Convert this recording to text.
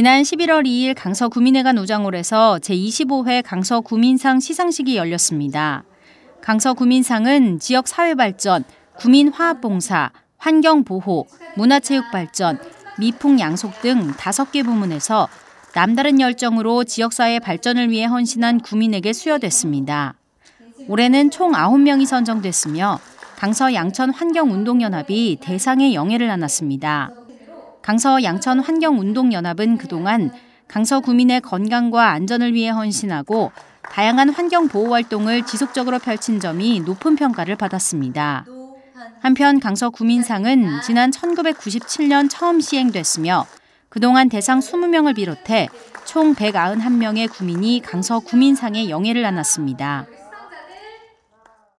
지난 11월 2일 강서구민회관 노장홀에서 제25회 강서구민상 시상식이 열렸습니다. 강서구민상은 지역사회발전, 구민화합봉사, 환경보호, 문화체육발전, 미풍양속 등 다섯 개 부문에서 남다른 열정으로 지역사회 발전을 위해 헌신한 구민에게 수여됐습니다. 올해는 총 9명이 선정됐으며 강서 양천 환경운동연합이 대상의 영예를 안았습니다. 강서 양천 환경운동연합은 그동안 강서 구민의 건강과 안전을 위해 헌신하고 다양한 환경 보호 활동을 지속적으로 펼친 점이 높은 평가를 받았습니다. 한편 강서 구민상은 지난 1997년 처음 시행됐으며 그동안 대상 20명을 비롯해 총 191명의 구민이 강서 구민상에 영예를 안았습니다.